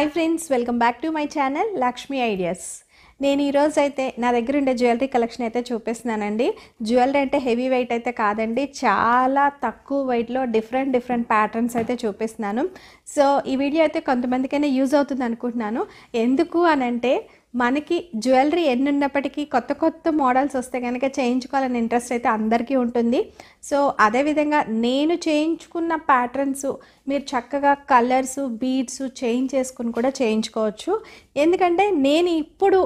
hi friends welcome back to my channel Lakshmi ideas నేను ఈరోజు అయితే నా దగ్గర ఉండే జ్యువెలరీ కలెక్షన్ అయితే చూపిస్తున్నానండి జ్యువెలరీ అంటే హెవీ వెయిట్ అయితే కాదండి చాలా తక్కువ వెయిట్లో డిఫరెంట్ డిఫరెంట్ ప్యాటర్న్స్ అయితే చూపిస్తున్నాను సో ఈ వీడియో అయితే కొంతమందికైనా యూజ్ అవుతుంది అనుకుంటున్నాను ఎందుకు అనంటే అంటే మనకి జ్యువెలరీ ఎన్ని ఉన్నప్పటికీ కొత్త కొత్త మోడల్స్ వస్తే కనుక చేయించుకోవాలని ఇంట్రెస్ట్ అయితే అందరికీ ఉంటుంది సో అదేవిధంగా నేను చేయించుకున్న ప్యాటర్న్స్ మీరు చక్కగా కలర్స్ బీడ్స్ చేంజ్ చేసుకుని కూడా చేయించుకోవచ్చు ఎందుకంటే నేను ఇప్పుడు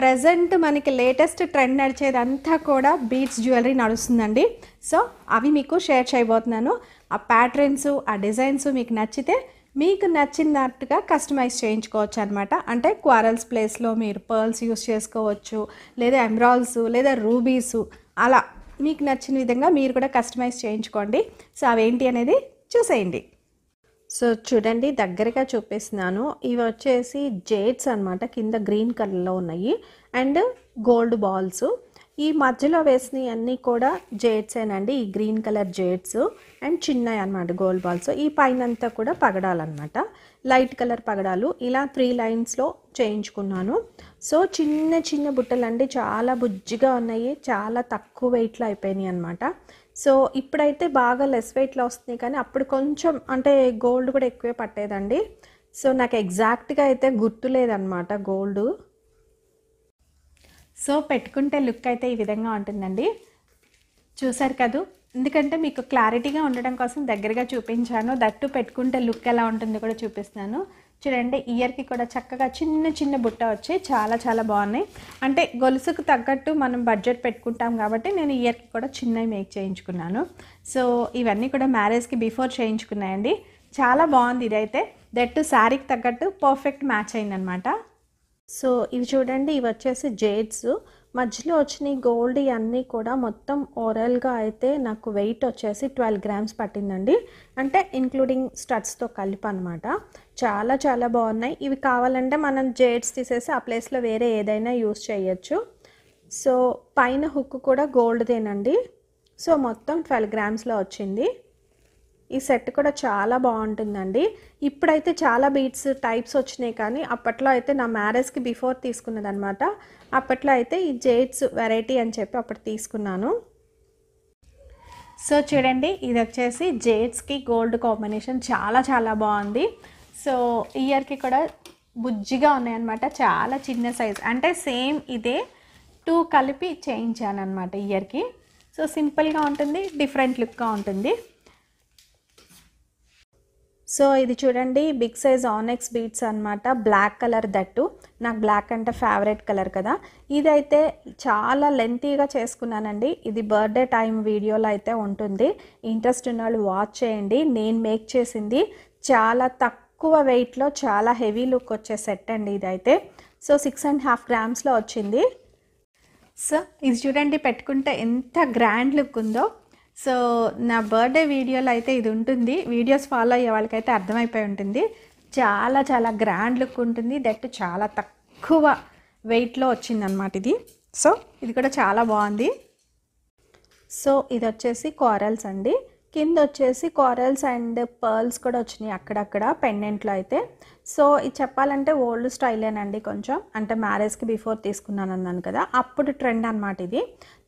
ప్రజెంట్ మనకి లేటెస్ట్ ట్రెండ్ నడిచేదంతా కూడా బీట్స్ జ్యువెలరీ నడుస్తుందండి సో అవి మీకు షేర్ చేయబోతున్నాను ఆ ప్యాటర్న్స్ ఆ డిజైన్స్ మీకు నచ్చితే మీకు నచ్చినట్టుగా కస్టమైజ్ చేయించుకోవచ్చు అనమాట అంటే క్వారల్స్ ప్లేస్లో మీరు పర్ల్స్ యూస్ చేసుకోవచ్చు లేదా ఎమ్రాల్స్ లేదా రూబీసు అలా మీకు నచ్చిన విధంగా మీరు కూడా కస్టమైజ్ చేయించుకోండి సో అవేంటి అనేది చూసేయండి సో చూడండి దగ్గరగా చూపిస్తున్నాను ఇవి వచ్చేసి జేట్స్ అనమాట కింద గ్రీన్ కలర్లో ఉన్నాయి అండ్ గోల్డ్ బాల్స్ ఈ మధ్యలో వేసినవి అన్నీ కూడా ఏనండి ఈ గ్రీన్ కలర్ జేడ్స్ అండ్ చిన్నవి అనమాట గోల్డ్ బాల్స్ ఈ పైన అంతా కూడా పగడాలన్నమాట లైట్ కలర్ పగడాలు ఇలా త్రీ లైన్స్లో చేయించుకున్నాను సో చిన్న చిన్న బుట్టలు అండి చాలా బుజ్జిగా ఉన్నాయి చాలా తక్కువ వెయిట్లో అయిపోయినాయి అనమాట సో ఇప్పుడైతే బాగా లెస్ వెయిట్లో వస్తున్నాయి కానీ అప్పుడు కొంచెం అంటే గోల్డ్ కూడా ఎక్కువే పట్టేదండి సో నాకు ఎగ్జాక్ట్గా అయితే గుర్తులేదన్నమాట గోల్డ్ సో పెట్టుకుంటే లుక్ అయితే ఈ విధంగా ఉంటుందండి చూసారు కదూ ఎందుకంటే మీకు క్లారిటీగా ఉండడం కోసం దగ్గరగా చూపించాను దట్టు పెట్టుకుంటే లుక్ ఎలా ఉంటుందో కూడా చూపిస్తున్నాను చూడండి ఇయర్కి కూడా చక్కగా చిన్న చిన్న బుట్ట వచ్చి చాలా చాలా బాగున్నాయి అంటే గొలుసుకు తగ్గట్టు మనం బడ్జెట్ పెట్టుకుంటాం కాబట్టి నేను ఇయర్కి కూడా చిన్నవి మేక్ చేయించుకున్నాను సో ఇవన్నీ కూడా మ్యారేజ్కి బిఫోర్ చేయించుకున్నాయండి చాలా బాగుంది ఇదైతే దట్టు శారీకి తగ్గట్టు పర్ఫెక్ట్ మ్యాచ్ అయిందనమాట సో ఇవి చూడండి ఇవి వచ్చేసి జేడ్స్ మధ్యలో వచ్చిన గోల్డ్ ఇవన్నీ కూడా మొత్తం ఓరల్గా అయితే నాకు వెయిట్ వచ్చేసి ట్వెల్వ్ గ్రామ్స్ పట్టిందండి అంటే ఇంక్లూడింగ్ స్టడ్స్తో కలిపి అనమాట చాలా చాలా బాగున్నాయి ఇవి కావాలంటే మనం జేడ్స్ తీసేసి ఆ ప్లేస్లో వేరే ఏదైనా యూస్ చేయొచ్చు సో పైన హుక్ కూడా గోల్డ్దేనండి సో మొత్తం ట్వెల్వ్ గ్రామ్స్లో వచ్చింది ఈ సెట్ కూడా చాలా బాగుంటుందండి ఇప్పుడైతే చాలా బీట్స్ టైప్స్ వచ్చినాయి కానీ అప్పట్లో అయితే నా మ్యారేజ్కి బిఫోర్ తీసుకున్నదనమాట అప్పట్లో అయితే ఈ జేట్స్ వెరైటీ అని చెప్పి అప్పుడు తీసుకున్నాను సో చూడండి ఇది వచ్చేసి జేట్స్కి గోల్డ్ కాంబినేషన్ చాలా చాలా బాగుంది సో ఇయర్కి కూడా బుజ్జిగా ఉన్నాయన్నమాట చాలా చిన్న సైజ్ అంటే సేమ్ ఇదే టూ కలిపి చేయించాను అనమాట ఇయర్కి సో సింపుల్గా ఉంటుంది డిఫరెంట్ లుక్గా ఉంటుంది సో ఇది చూడండి బిగ్ సైజ్ ఆనెక్స్ బీట్స్ అనమాట బ్లాక్ కలర్ దట్టు నాకు బ్లాక్ అంటే ఫేవరెట్ కలర్ కదా ఇదైతే చాలా లెంతీగా చేసుకున్నానండి ఇది బర్త్డే టైం వీడియోలో అయితే ఉంటుంది ఇంట్రెస్ట్ ఉన్న వాళ్ళు వాచ్ చేయండి నేను మేక్ చేసింది చాలా తక్కువ వెయిట్లో చాలా హెవీ లుక్ వచ్చే సెట్ అండి ఇదైతే సో సిక్స్ అండ్ హాఫ్ గ్రామ్స్లో వచ్చింది సో ఇది చూడండి పెట్టుకుంటే ఎంత గ్రాండ్ లుక్ ఉందో సో నా బర్త్డే వీడియోలో అయితే ఇది ఉంటుంది వీడియోస్ ఫాలో అయ్యే వాళ్ళకైతే అర్థమైపోయి ఉంటుంది చాలా చాలా గ్రాండ్ లుక్ ఉంటుంది దట్ చాలా తక్కువ వెయిట్లో వచ్చిందనమాట ఇది సో ఇది కూడా చాలా బాగుంది సో ఇది వచ్చేసి కారల్స్ అండి కింద వచ్చేసి కారల్స్ అండ్ పర్ల్స్ కూడా వచ్చినాయి అక్కడక్కడ పెండెంట్లో అయితే సో ఇది చెప్పాలంటే ఓల్డ్ స్టైలేనండి కొంచెం అంటే మ్యారేజ్కి బిఫోర్ తీసుకున్నాను అన్నాను కదా అప్పుడు ట్రెండ్ అనమాట ఇది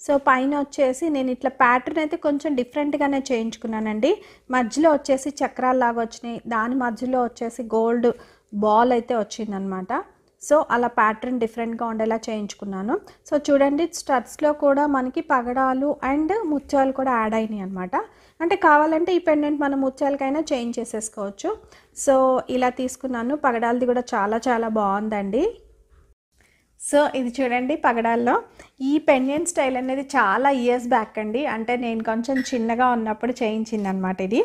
సో పైన వచ్చేసి నేను ఇట్లా ప్యాటర్న్ అయితే కొంచెం డిఫరెంట్గానే చేయించుకున్నానండి మధ్యలో వచ్చేసి చక్రాలు లాగా వచ్చినాయి దాని మధ్యలో వచ్చేసి గోల్డ్ బాల్ అయితే వచ్చిందనమాట సో అలా ప్యాటర్న్ డిఫరెంట్గా ఉండేలా చేయించుకున్నాను సో చూడండి స్టడ్స్లో కూడా మనకి పగడాలు అండ్ ముత్యాలు కూడా యాడ్ అయినాయి అనమాట అంటే కావాలంటే ఈ పెండెంట్ మనం ముత్యాలకైనా చేంజ్ చేసేసుకోవచ్చు సో ఇలా తీసుకున్నాను పగడాలది కూడా చాలా చాలా బాగుందండి సో ఇది చూడండి పగడాల్లో ఈ పెన్యన్ స్టైల్ అనేది చాలా ఇయర్స్ బ్యాక్ అండి అంటే నేను కొంచెం చిన్నగా ఉన్నప్పుడు చేయించింది అనమాట ఇది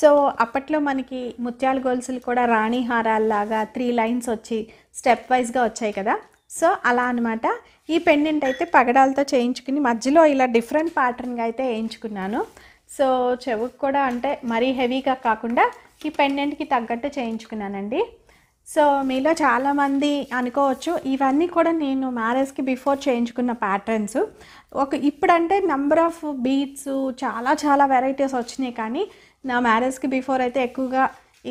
సో అప్పట్లో మనకి ముత్యాల గొలుసులు కూడా రాణి హారాల్లాగా త్రీ లైన్స్ వచ్చి స్టెప్ వైజ్గా వచ్చాయి కదా సో అలా అనమాట ఈ పెండెంట్ అయితే పగడాలతో చేయించుకుని మధ్యలో ఇలా డిఫరెంట్ ప్యాటర్న్గా అయితే వేయించుకున్నాను సో చెవుకు కూడా అంటే మరీ హెవీగా కాకుండా ఈ పెండెంట్కి తగ్గట్టు చేయించుకున్నానండి సో మీలో చాలామంది అనుకోవచ్చు ఇవన్నీ కూడా నేను మ్యారేజ్కి బిఫోర్ చేయించుకున్న ప్యాటర్న్స్ ఒక ఇప్పుడంటే నెంబర్ ఆఫ్ బీట్స్ చాలా చాలా వెరైటీస్ వచ్చినాయి కానీ నా మ్యారేజ్కి బిఫోర్ అయితే ఎక్కువగా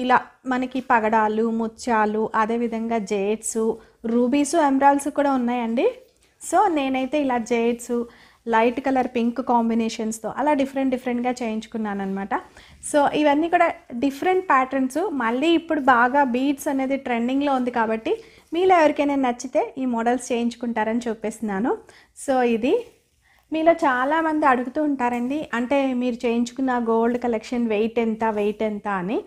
ఇలా మనకి పగడాలు ముత్యాలు అదేవిధంగా జేట్స్ రూబీస్ ఎమరాల్డ్స్ కూడా ఉన్నాయండి సో నేనైతే ఇలా జేట్స్ లైట్ కలర్ పింక్ కాంబినేషన్స్తో అలా డిఫరెంట్ డిఫరెంట్గా చేయించుకున్నాను అనమాట సో ఇవన్నీ కూడా డిఫరెంట్ ప్యాటర్న్స్ మళ్ళీ ఇప్పుడు బాగా బీడ్స్ అనేది ట్రెండింగ్లో ఉంది కాబట్టి మీలో ఎవరికైనా నచ్చితే ఈ మోడల్స్ చేయించుకుంటారని చూపిస్తున్నాను సో ఇది మీలో చాలామంది అడుగుతూ ఉంటారండి అంటే మీరు చేయించుకున్న గోల్డ్ కలెక్షన్ వెయిట్ ఎంత వెయిట్ ఎంత అని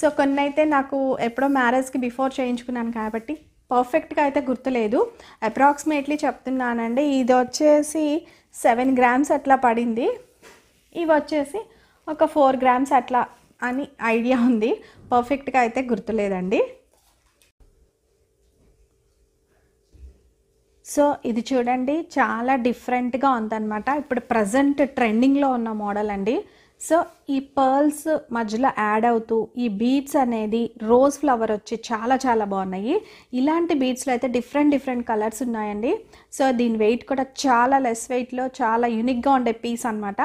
సో కొన్ని అయితే నాకు ఎప్పుడో మ్యారేజ్కి బిఫోర్ చేయించుకున్నాను కాబట్టి పర్ఫెక్ట్గా అయితే గుర్తులేదు అప్రాక్సిమేట్లీ చెప్తున్నానండి ఇది వచ్చేసి సెవెన్ గ్రామ్స్ అట్లా పడింది ఇవి వచ్చేసి ఒక ఫోర్ గ్రామ్స్ అట్లా అని ఐడియా ఉంది పర్ఫెక్ట్గా అయితే గుర్తులేదండి సో ఇది చూడండి చాలా డిఫరెంట్గా ఉందన్నమాట ఇప్పుడు ప్రజెంట్ ట్రెండింగ్లో ఉన్న మోడల్ అండి సో ఈ పర్ల్స్ మధ్యలో యాడ్ అవుతూ ఈ బీడ్స్ అనేది రోజ్ ఫ్లవర్ వచ్చి చాలా చాలా బాగున్నాయి ఇలాంటి బీడ్స్లో అయితే డిఫరెంట్ డిఫరెంట్ కలర్స్ ఉన్నాయండి సో దీని వెయిట్ కూడా చాలా లెస్ వెయిట్లో చాలా యూనిక్గా ఉండే పీస్ అనమాట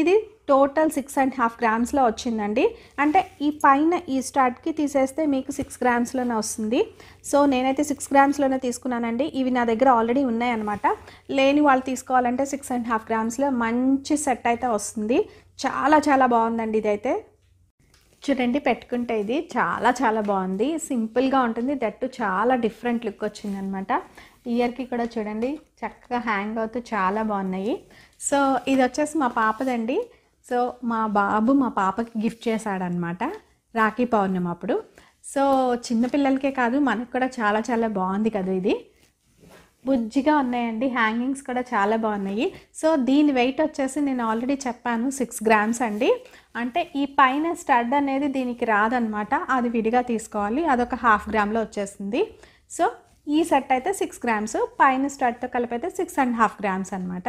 ఇది టోటల్ సిక్స్ అండ్ హాఫ్ గ్రామ్స్లో వచ్చిందండి అంటే ఈ పైన ఈ స్టార్ట్కి తీసేస్తే మీకు సిక్స్ గ్రామ్స్లోనే వస్తుంది సో నేనైతే సిక్స్ గ్రామ్స్లోనే తీసుకున్నానండి ఇవి నా దగ్గర ఆల్రెడీ ఉన్నాయన్నమాట లేని వాళ్ళు తీసుకోవాలంటే సిక్స్ అండ్ హాఫ్ గ్రామ్స్లో మంచి సెట్ అయితే వస్తుంది చాలా చాలా బాగుందండి ఇదైతే చూడండి పెట్టుకుంటే ఇది చాలా చాలా బాగుంది సింపుల్గా ఉంటుంది దట్టు చాలా డిఫరెంట్ లుక్ వచ్చిందనమాట ఇయర్కి కూడా చూడండి చక్కగా హ్యాంగ్ అవుతూ చాలా బాగున్నాయి సో ఇది వచ్చేసి మా పాపదండి సో మా బాబు మా పాపకి గిఫ్ట్ చేశాడనమాట రాఖీ పౌర్ణమి అప్పుడు సో చిన్నపిల్లలకే కాదు మనకు కూడా చాలా చాలా బాగుంది కదా ఇది బుజ్జిగా ఉన్నాయండి హ్యాంగింగ్స్ కూడా చాలా బాగున్నాయి సో దీని వెయిట్ వచ్చేసి నేను ఆల్రెడీ చెప్పాను సిక్స్ గ్రామ్స్ అండి అంటే ఈ పైన స్టడ్ అనేది దీనికి రాదనమాట అది విడిగా తీసుకోవాలి అదొక హాఫ్ గ్రామ్లో వచ్చేసింది సో ఈ సెట్ అయితే సిక్స్ గ్రామ్స్ పైన స్టడ్తో కలిపి అయితే సిక్స్ అండ్ హాఫ్ గ్రామ్స్ అనమాట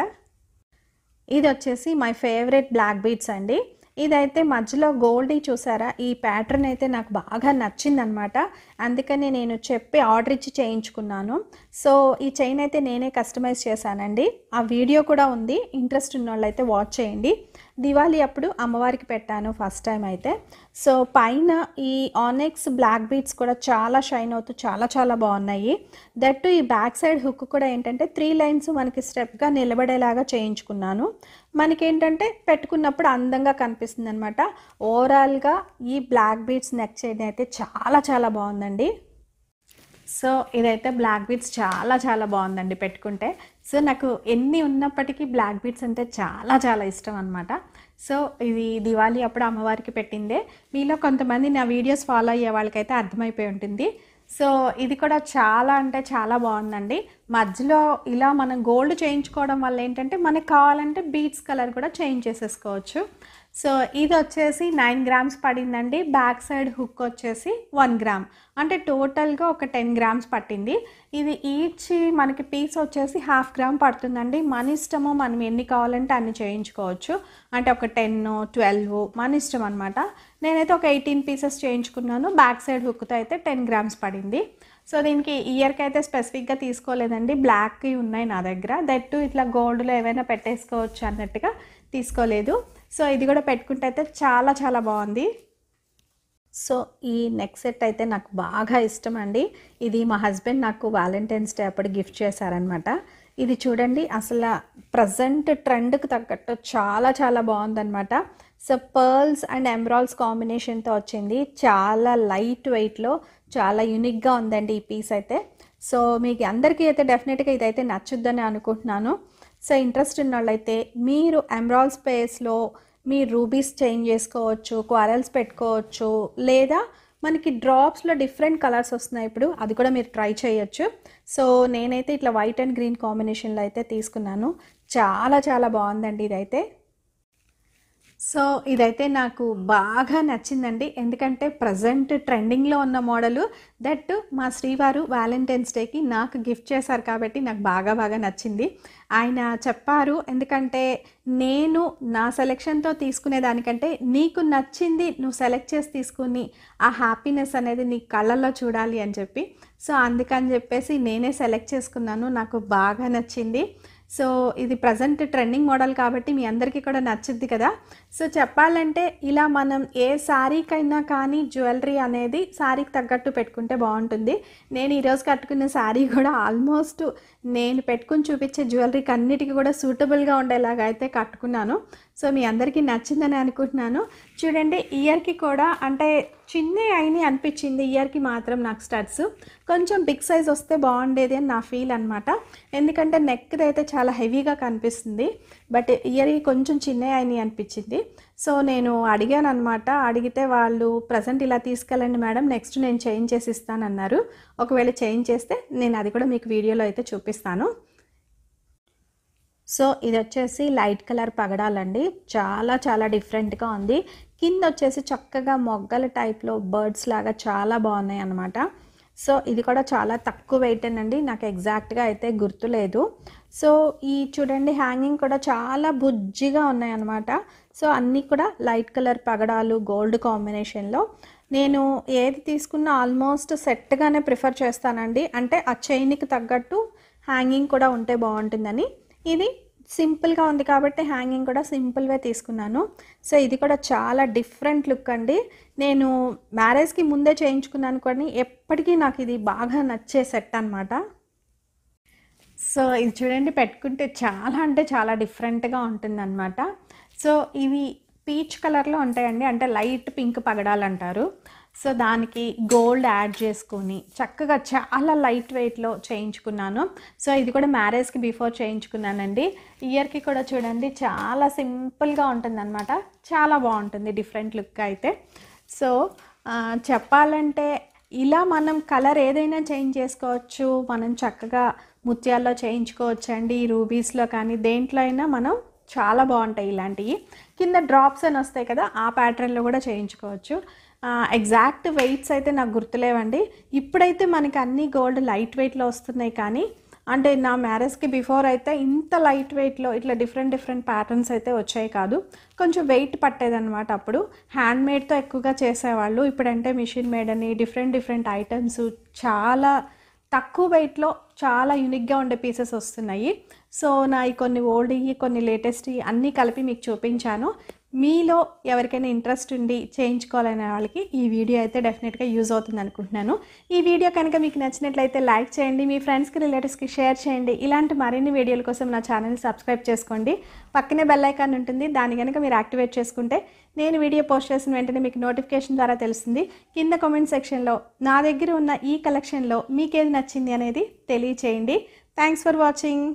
ఇది వచ్చేసి మై ఫేవరెట్ బ్లాక్ బీట్స్ అండి ఇదైతే మధ్యలో గోల్డ్ చూసారా ఈ ప్యాటర్న్ అయితే నాకు బాగా నచ్చిందనమాట అందుకని నేను చెప్పి ఆర్డర్ ఇచ్చి చేయించుకున్నాను సో ఈ చైన్ అయితే నేనే కస్టమైజ్ చేశానండి ఆ వీడియో కూడా ఉంది ఇంట్రెస్ట్ ఉన్న అయితే వాచ్ చేయండి దివాళీ అప్పుడు అమ్మవారికి పెట్టాను ఫస్ట్ టైం అయితే సో పైన ఈ ఆనెక్స్ బ్లాక్ బీట్స్ కూడా చాలా షైన్ అవుతూ చాలా చాలా బాగున్నాయి దట్ ఈ బ్యాక్ సైడ్ హుక్ కూడా ఏంటంటే త్రీ లైన్స్ మనకి స్టెప్గా నిలబడేలాగా చేయించుకున్నాను మనకేంటంటే పెట్టుకున్నప్పుడు అందంగా కనిపిస్తుంది అనమాట ఓవరాల్గా ఈ బ్లాక్ బీట్స్ నెక్ చేయడం అయితే చాలా చాలా బాగుందండి సో ఇదైతే బ్లాక్ బీట్స్ చాలా చాలా బాగుందండి పెట్టుకుంటే సో నాకు ఎన్ని ఉన్నప్పటికీ బ్లాక్ బీట్స్ అంటే చాలా చాలా ఇష్టం అనమాట సో ఇది దివాళీ అప్పుడు అమ్మవారికి పెట్టిందే మీలో కొంతమంది నా వీడియోస్ ఫాలో అయ్యే వాళ్ళకైతే అర్థమైపోయి ఉంటుంది సో ఇది కూడా చాలా అంటే చాలా బాగుందండి మధ్యలో ఇలా మనం గోల్డ్ చేయించుకోవడం వల్ల ఏంటంటే మనకు కావాలంటే బీట్స్ కలర్ కూడా చేంజ్ చేసేసుకోవచ్చు సో ఇది వచ్చేసి నైన్ గ్రామ్స్ పడిందండి బ్యాక్ సైడ్ హుక్ వచ్చేసి వన్ గ్రామ్ అంటే టోటల్గా ఒక టెన్ గ్రామ్స్ పట్టింది ఇది ఈచ్ మనకి పీస్ వచ్చేసి హాఫ్ గ్రామ్ పడుతుందండి మన ఇష్టము మనం ఎన్ని కావాలంటే అన్ని చేయించుకోవచ్చు అంటే ఒక టెన్ ట్వెల్వ్ మన ఇష్టం అనమాట నేనైతే ఒక ఎయిటీన్ పీసెస్ చేయించుకున్నాను బ్యాక్ సైడ్ హుక్తో అయితే టెన్ గ్రామ్స్ పడింది సో దీనికి ఇయర్కి అయితే స్పెసిఫిక్గా తీసుకోలేదండి బ్లాక్వి ఉన్నాయి నా దగ్గర దట్టు ఇట్లా గోల్డ్లో ఏవైనా పెట్టేసుకోవచ్చు అన్నట్టుగా తీసుకోలేదు సో ఇది కూడా పెట్టుకుంటే అయితే చాలా చాలా బాగుంది సో ఈ నెక్ సెట్ అయితే నాకు బాగా ఇష్టం అండి ఇది మా హస్బెండ్ నాకు వ్యాలంటైన్స్ డే అప్పుడు గిఫ్ట్ చేశారనమాట ఇది చూడండి అసలు ప్రజెంట్ ట్రెండ్కి తగ్గట్టు చాలా చాలా బాగుందనమాట సో పర్ల్స్ అండ్ ఎమరాల్స్ కాంబినేషన్తో వచ్చింది చాలా లైట్ వెయిట్లో చాలా యూనిక్గా ఉందండి ఈ పీస్ అయితే సో మీకు అందరికీ అయితే డెఫినెట్గా ఇదైతే నచ్చుద్దని అనుకుంటున్నాను సో ఇంట్రెస్ట్ ఉన్న వాళ్ళైతే మీరు ఎమరాల్ స్పేస్లో మీ రూబీస్ చేంజ్ చేసుకోవచ్చు క్వారల్స్ పెట్టుకోవచ్చు లేదా మనకి డ్రాప్స్లో డిఫరెంట్ కలర్స్ వస్తున్నాయి ఇప్పుడు అది కూడా మీరు ట్రై చేయొచ్చు సో నేనైతే ఇట్లా వైట్ అండ్ గ్రీన్ కాంబినేషన్లో అయితే తీసుకున్నాను చాలా చాలా బాగుందండి ఇదైతే సో ఇదైతే నాకు బాగా నచ్చిందండి ఎందుకంటే ప్రజెంట్ ట్రెండింగ్లో ఉన్న మోడలు దట్ మా శ్రీవారు వ్యాలంటైన్స్ డేకి నాకు గిఫ్ట్ చేశారు కాబట్టి నాకు బాగా బాగా నచ్చింది ఆయన చెప్పారు ఎందుకంటే నేను నా సెలెక్షన్తో తీసుకునే దానికంటే నీకు నచ్చింది నువ్వు సెలెక్ట్ చేసి తీసుకుని ఆ హ్యాపీనెస్ అనేది నీ కళ్ళల్లో చూడాలి అని చెప్పి సో అందుకని చెప్పేసి నేనే సెలెక్ట్ చేసుకున్నాను నాకు బాగా నచ్చింది సో ఇది ప్రజెంట్ ట్రెండింగ్ మోడల్ కాబట్టి మీ అందరికీ కూడా నచ్చుద్ది కదా సో చెప్పాలంటే ఇలా మనం ఏ శారీకైనా కానీ జ్యువెలరీ అనేది శారీకి తగ్గట్టు పెట్టుకుంటే బాగుంటుంది నేను ఈరోజు కట్టుకున్న శారీ కూడా ఆల్మోస్ట్ నేను పెట్టుకుని చూపించే జ్యువెలరీకి అన్నిటికీ కూడా సూటబుల్గా ఉండేలాగా అయితే కట్టుకున్నాను సో మీ అందరికీ నచ్చిందని అనుకుంటున్నాను చూడండి ఇయర్కి కూడా అంటే చిన్న అయినా అనిపించింది ఇయర్కి మాత్రం నాకు స్టడ్స్ కొంచెం బిగ్ సైజ్ వస్తే బాగుండేది అని నా ఫీల్ అనమాట ఎందుకంటే నెక్ది అయితే చాలా హెవీగా కనిపిస్తుంది బట్ ఇయర్ కొంచెం చిన్న అయినాయి అనిపించింది సో నేను అడిగాను అనమాట అడిగితే వాళ్ళు ప్రజెంట్ ఇలా తీసుకెళ్ళండి మేడం నెక్స్ట్ నేను చేంజ్ చేసి ఇస్తానన్నారు ఒకవేళ చేంజ్ చేస్తే నేను అది కూడా మీకు వీడియోలో అయితే చూపిస్తాను సో ఇది వచ్చేసి లైట్ కలర్ పగడాలండి చాలా చాలా డిఫరెంట్గా ఉంది కింద వచ్చేసి చక్కగా మొగ్గల టైప్లో బర్డ్స్ లాగా చాలా బాగున్నాయి అన్నమాట సో ఇది కూడా చాలా తక్కువ వెయిట్ అండి నాకు ఎగ్జాక్ట్గా అయితే గుర్తులేదు సో ఈ చూడండి హ్యాంగింగ్ కూడా చాలా బుజ్జిగా ఉన్నాయన్నమాట సో అన్నీ కూడా లైట్ కలర్ పగడాలు గోల్డ్ కాంబినేషన్లో నేను ఏది తీసుకున్నా ఆల్మోస్ట్ సెట్గానే ప్రిఫర్ చేస్తానండి అంటే ఆ చైన్కి తగ్గట్టు హ్యాంగింగ్ కూడా ఉంటే బాగుంటుందని ఇది సింపుల్గా ఉంది కాబట్టి హ్యాంగింగ్ కూడా సింపుల్వే తీసుకున్నాను సో ఇది కూడా చాలా డిఫరెంట్ లుక్ అండి నేను మ్యారేజ్కి ముందే చేయించుకున్నాను కానీ ఎప్పటికీ నాకు ఇది బాగా నచ్చే సెట్ అనమాట సో ఇది చూడండి పెట్టుకుంటే చాలా అంటే చాలా డిఫరెంట్గా ఉంటుందన్నమాట సో ఇవి పీచ్ కలర్లో ఉంటాయండి అంటే లైట్ పింక్ పగడాలంటారు సో దానికి గోల్డ్ యాడ్ చేసుకొని చక్కగా చాలా లైట్ వెయిట్లో చేయించుకున్నాను సో ఇది కూడా మ్యారేజ్కి బిఫోర్ చేయించుకున్నానండి ఇయర్కి కూడా చూడండి చాలా సింపుల్గా అనమాట చాలా బాగుంటుంది డిఫరెంట్ లుక్ అయితే సో చెప్పాలంటే ఇలా మనం కలర్ ఏదైనా చేంజ్ చేసుకోవచ్చు మనం చక్కగా ముత్యాల్లో చేయించుకోవచ్చు అండి రూబీస్లో కానీ దేంట్లో అయినా మనం చాలా బాగుంటాయి ఇలాంటివి కింద డ్రాప్స్ అని వస్తాయి కదా ఆ ప్యాటర్న్లో కూడా చేయించుకోవచ్చు ఎగ్జాక్ట్ వెయిట్స్ అయితే నాకు గుర్తులేవండి ఇప్పుడైతే మనకి అన్ని గోల్డ్ లైట్ వెయిట్లో వస్తున్నాయి కానీ అంటే నా మ్యారేజ్కి బిఫోర్ అయితే ఇంత లైట్ వెయిట్లో ఇట్లా డిఫరెంట్ డిఫరెంట్ ప్యాటర్న్స్ అయితే వచ్చాయి కాదు కొంచెం వెయిట్ పట్టేదన్నమాట అప్పుడు హ్యాండ్ మేడ్తో ఎక్కువగా చేసేవాళ్ళు ఇప్పుడంటే మిషన్ మేడ్ అని డిఫరెంట్ డిఫరెంట్ ఐటమ్స్ చాలా తక్కువ వెయిట్లో చాలా యూనిక్గా ఉండే పీసెస్ వస్తున్నాయి సో నా ఈ కొన్ని ఓల్డ్ కొన్ని లేటెస్ట్ అన్నీ కలిపి మీకు చూపించాను మీలో ఎవరికైనా ఇంట్రెస్ట్ ఉండి చేయించుకోవాలనే వాళ్ళకి ఈ వీడియో అయితే డెఫినెట్గా యూజ్ అవుతుంది అనుకుంటున్నాను ఈ వీడియో కనుక మీకు నచ్చినట్లయితే లైక్ చేయండి మీ ఫ్రెండ్స్కి రిలేటివ్స్కి షేర్ చేయండి ఇలాంటి మరిన్ని వీడియోల కోసం నా ఛానల్ని సబ్స్క్రైబ్ చేసుకోండి పక్కనే బెల్ ఐకాన్ ఉంటుంది దాన్ని కనుక మీరు యాక్టివేట్ చేసుకుంటే నేను వీడియో పోస్ట్ చేసిన వెంటనే మీకు నోటిఫికేషన్ ద్వారా తెలుస్తుంది కింద కామెంట్ సెక్షన్లో నా దగ్గర ఉన్న ఈ కలెక్షన్లో మీకేది నచ్చింది అనేది తెలియచేయండి థ్యాంక్స్ ఫర్ వాచింగ్